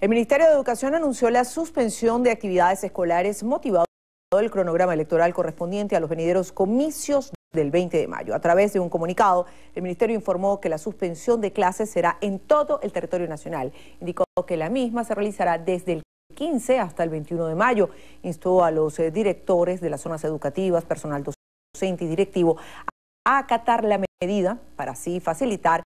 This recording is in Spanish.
El Ministerio de Educación anunció la suspensión de actividades escolares motivado por el cronograma electoral correspondiente a los venideros comicios del 20 de mayo. A través de un comunicado, el Ministerio informó que la suspensión de clases será en todo el territorio nacional. Indicó que la misma se realizará desde el 15 hasta el 21 de mayo. Instó a los eh, directores de las zonas educativas, personal docente y directivo a acatar la medida para así facilitar